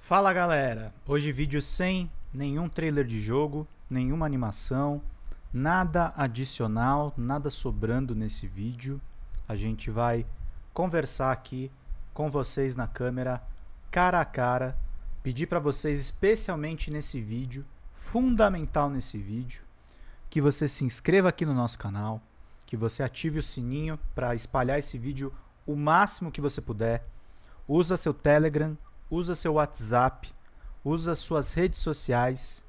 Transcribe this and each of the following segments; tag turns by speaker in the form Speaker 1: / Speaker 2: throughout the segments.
Speaker 1: Fala galera, hoje vídeo sem nenhum trailer de jogo, nenhuma animação, nada adicional, nada sobrando nesse vídeo. A gente vai conversar aqui com vocês na câmera, cara a cara, pedir para vocês especialmente nesse vídeo, fundamental nesse vídeo, que você se inscreva aqui no nosso canal, que você ative o sininho para espalhar esse vídeo o máximo que você puder. Usa seu Telegram, usa seu WhatsApp, usa suas redes sociais,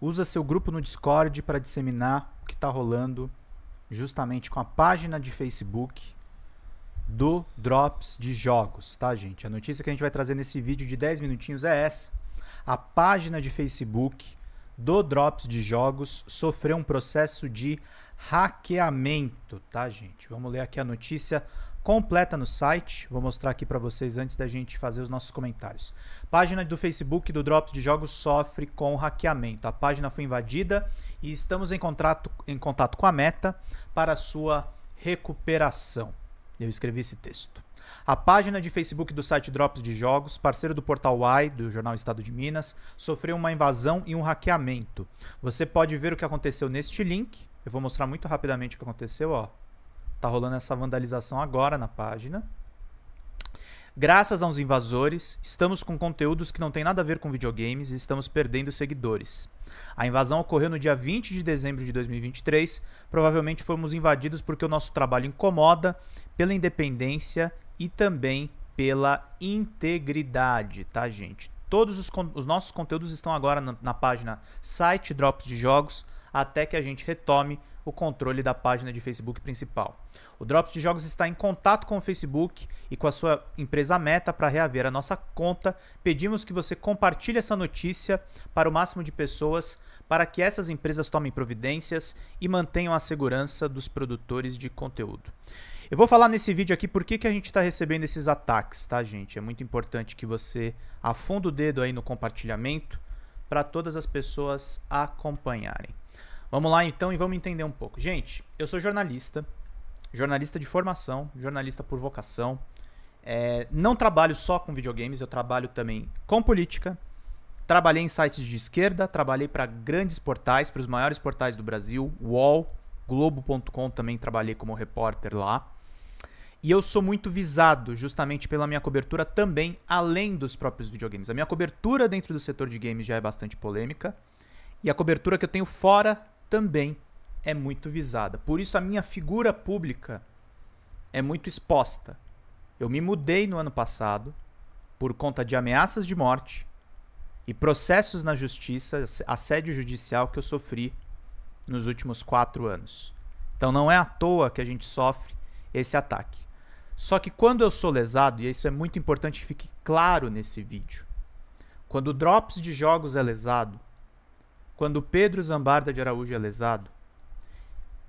Speaker 1: usa seu grupo no Discord para disseminar o que está rolando justamente com a página de Facebook do Drops de Jogos, tá, gente? A notícia que a gente vai trazer nesse vídeo de 10 minutinhos é essa. A página de Facebook do Drops de Jogos sofreu um processo de hackeamento, tá, gente? Vamos ler aqui a notícia completa no site. Vou mostrar aqui para vocês antes da gente fazer os nossos comentários. Página do Facebook do Drops de Jogos sofre com hackeamento. A página foi invadida e estamos em, em contato com a Meta para sua recuperação. Eu escrevi esse texto. A página de Facebook do site Drops de Jogos, parceiro do portal Y, do jornal Estado de Minas, sofreu uma invasão e um hackeamento. Você pode ver o que aconteceu neste link. Eu vou mostrar muito rapidamente o que aconteceu, ó. Tá rolando essa vandalização agora na página. Graças aos invasores, estamos com conteúdos que não tem nada a ver com videogames e estamos perdendo seguidores. A invasão ocorreu no dia 20 de dezembro de 2023. Provavelmente fomos invadidos porque o nosso trabalho incomoda, pela independência e também pela integridade, tá, gente? Todos os, os nossos conteúdos estão agora na, na página Site Drops de Jogos, até que a gente retome o controle da página de Facebook principal. O Drops de Jogos está em contato com o Facebook e com a sua empresa Meta para reaver a nossa conta. Pedimos que você compartilhe essa notícia para o máximo de pessoas, para que essas empresas tomem providências e mantenham a segurança dos produtores de conteúdo. Eu vou falar nesse vídeo aqui por que, que a gente está recebendo esses ataques, tá, gente? É muito importante que você afunda o dedo aí no compartilhamento para todas as pessoas acompanharem. Vamos lá então e vamos entender um pouco. Gente, eu sou jornalista, jornalista de formação, jornalista por vocação. É, não trabalho só com videogames, eu trabalho também com política. Trabalhei em sites de esquerda, trabalhei para grandes portais, para os maiores portais do Brasil, UOL, Globo.com também trabalhei como repórter lá. E eu sou muito visado justamente pela minha cobertura também além dos próprios videogames. A minha cobertura dentro do setor de games já é bastante polêmica. E a cobertura que eu tenho fora também é muito visada. Por isso a minha figura pública é muito exposta. Eu me mudei no ano passado por conta de ameaças de morte e processos na justiça, assédio judicial que eu sofri nos últimos quatro anos. Então não é à toa que a gente sofre esse ataque. Só que quando eu sou lesado, e isso é muito importante que fique claro nesse vídeo, quando o Drops de jogos é lesado, quando Pedro Zambarda de Araújo é lesado,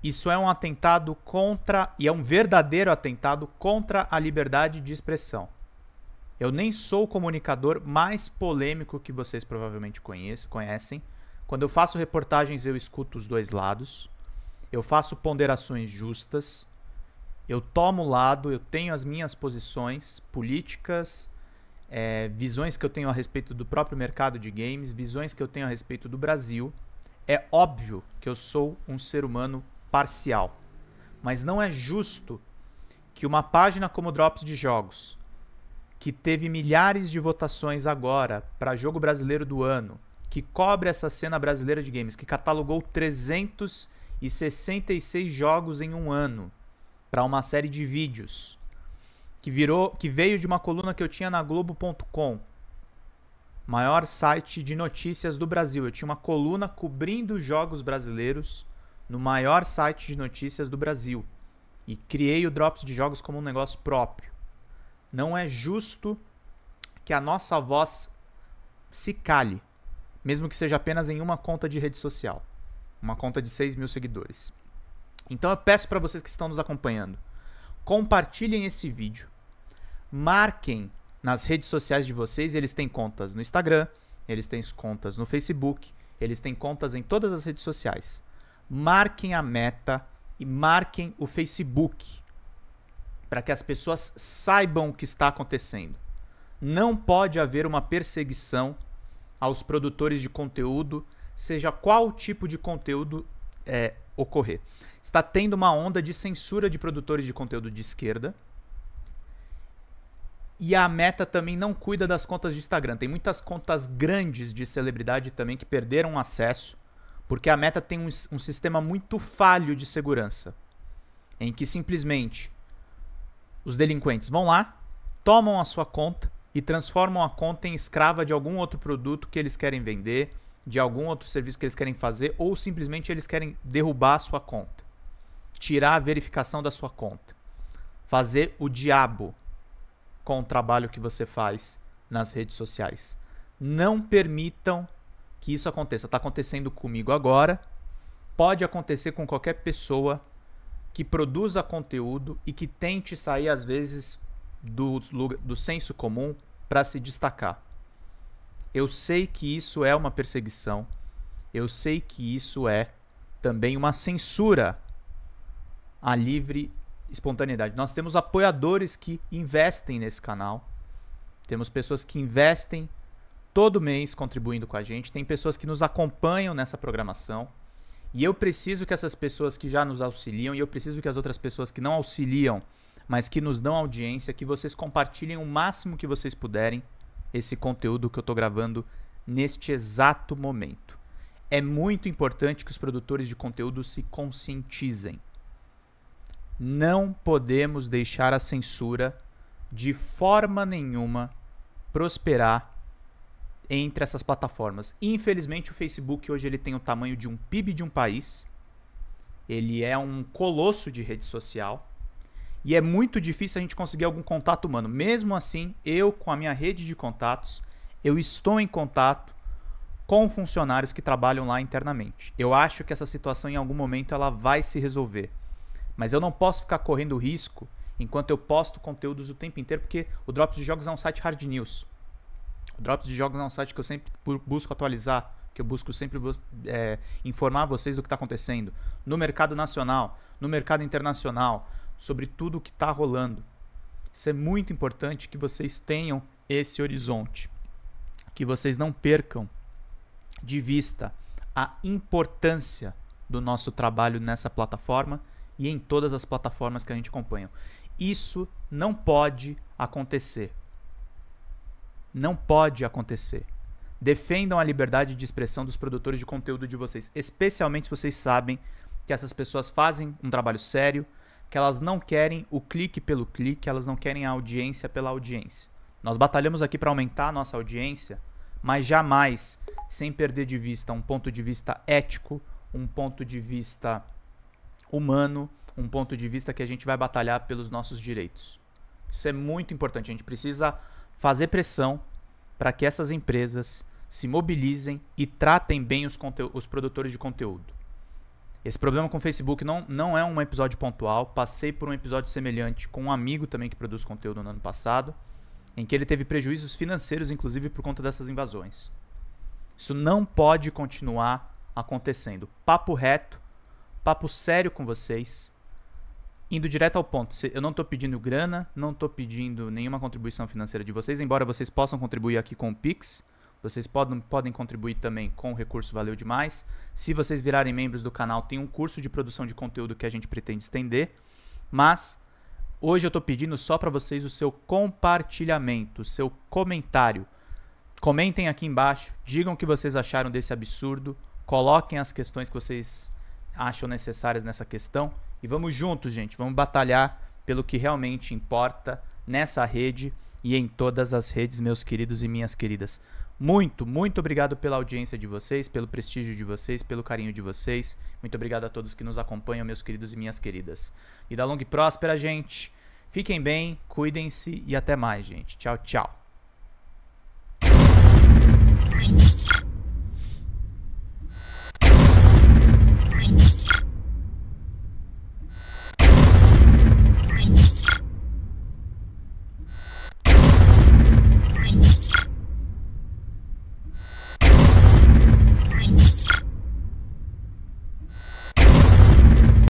Speaker 1: isso é um atentado contra, e é um verdadeiro atentado contra a liberdade de expressão. Eu nem sou o comunicador mais polêmico que vocês provavelmente conhecem. Quando eu faço reportagens, eu escuto os dois lados. Eu faço ponderações justas eu tomo lado, eu tenho as minhas posições políticas, é, visões que eu tenho a respeito do próprio mercado de games, visões que eu tenho a respeito do Brasil. É óbvio que eu sou um ser humano parcial, mas não é justo que uma página como Drops de Jogos, que teve milhares de votações agora para jogo brasileiro do ano, que cobre essa cena brasileira de games, que catalogou 366 jogos em um ano, para uma série de vídeos que virou, que veio de uma coluna que eu tinha na globo.com, maior site de notícias do Brasil. Eu tinha uma coluna cobrindo jogos brasileiros no maior site de notícias do Brasil e criei o Drops de Jogos como um negócio próprio. Não é justo que a nossa voz se cale, mesmo que seja apenas em uma conta de rede social, uma conta de 6 mil seguidores. Então eu peço para vocês que estão nos acompanhando, compartilhem esse vídeo. Marquem nas redes sociais de vocês, eles têm contas no Instagram, eles têm contas no Facebook, eles têm contas em todas as redes sociais. Marquem a meta e marquem o Facebook para que as pessoas saibam o que está acontecendo. Não pode haver uma perseguição aos produtores de conteúdo, seja qual tipo de conteúdo é, ocorrer. Está tendo uma onda de censura de produtores de conteúdo de esquerda. E a Meta também não cuida das contas de Instagram. Tem muitas contas grandes de celebridade também que perderam acesso, porque a Meta tem um, um sistema muito falho de segurança, em que simplesmente os delinquentes vão lá, tomam a sua conta e transformam a conta em escrava de algum outro produto que eles querem vender de algum outro serviço que eles querem fazer ou simplesmente eles querem derrubar a sua conta, tirar a verificação da sua conta, fazer o diabo com o trabalho que você faz nas redes sociais. Não permitam que isso aconteça. Está acontecendo comigo agora, pode acontecer com qualquer pessoa que produza conteúdo e que tente sair, às vezes, do, do senso comum para se destacar. Eu sei que isso é uma perseguição. Eu sei que isso é também uma censura à livre espontaneidade. Nós temos apoiadores que investem nesse canal. Temos pessoas que investem todo mês contribuindo com a gente. Tem pessoas que nos acompanham nessa programação. E eu preciso que essas pessoas que já nos auxiliam, e eu preciso que as outras pessoas que não auxiliam, mas que nos dão audiência, que vocês compartilhem o máximo que vocês puderem esse conteúdo que eu estou gravando neste exato momento. É muito importante que os produtores de conteúdo se conscientizem. Não podemos deixar a censura de forma nenhuma prosperar entre essas plataformas. Infelizmente, o Facebook hoje ele tem o tamanho de um PIB de um país. Ele é um colosso de rede social e é muito difícil a gente conseguir algum contato humano. Mesmo assim, eu com a minha rede de contatos, eu estou em contato com funcionários que trabalham lá internamente. Eu acho que essa situação em algum momento ela vai se resolver. Mas eu não posso ficar correndo risco enquanto eu posto conteúdos o tempo inteiro, porque o Drops de Jogos é um site hard news. O Drops de Jogos é um site que eu sempre busco atualizar, que eu busco sempre é, informar vocês do que está acontecendo no mercado nacional, no mercado internacional, sobre tudo o que está rolando. Isso é muito importante que vocês tenham esse horizonte, que vocês não percam de vista a importância do nosso trabalho nessa plataforma e em todas as plataformas que a gente acompanha. Isso não pode acontecer. Não pode acontecer. Defendam a liberdade de expressão dos produtores de conteúdo de vocês, especialmente se vocês sabem que essas pessoas fazem um trabalho sério, que elas não querem o clique pelo clique, elas não querem a audiência pela audiência. Nós batalhamos aqui para aumentar a nossa audiência, mas jamais sem perder de vista um ponto de vista ético, um ponto de vista humano, um ponto de vista que a gente vai batalhar pelos nossos direitos. Isso é muito importante. A gente precisa fazer pressão para que essas empresas se mobilizem e tratem bem os, os produtores de conteúdo. Esse problema com o Facebook não, não é um episódio pontual. Passei por um episódio semelhante com um amigo também que produz conteúdo no ano passado, em que ele teve prejuízos financeiros, inclusive por conta dessas invasões. Isso não pode continuar acontecendo. Papo reto, papo sério com vocês, indo direto ao ponto. Eu não estou pedindo grana, não estou pedindo nenhuma contribuição financeira de vocês, embora vocês possam contribuir aqui com o Pix. Vocês podem, podem contribuir também com o recurso Valeu Demais. Se vocês virarem membros do canal, tem um curso de produção de conteúdo que a gente pretende estender. Mas hoje eu estou pedindo só para vocês o seu compartilhamento, o seu comentário. Comentem aqui embaixo, digam o que vocês acharam desse absurdo, coloquem as questões que vocês acham necessárias nessa questão e vamos juntos, gente, vamos batalhar pelo que realmente importa nessa rede e em todas as redes, meus queridos e minhas queridas. Muito, muito obrigado pela audiência de vocês, pelo prestígio de vocês, pelo carinho de vocês. Muito obrigado a todos que nos acompanham, meus queridos e minhas queridas. Vida longa e próspera, gente. Fiquem bem, cuidem-se e até mais, gente. Tchau, tchau.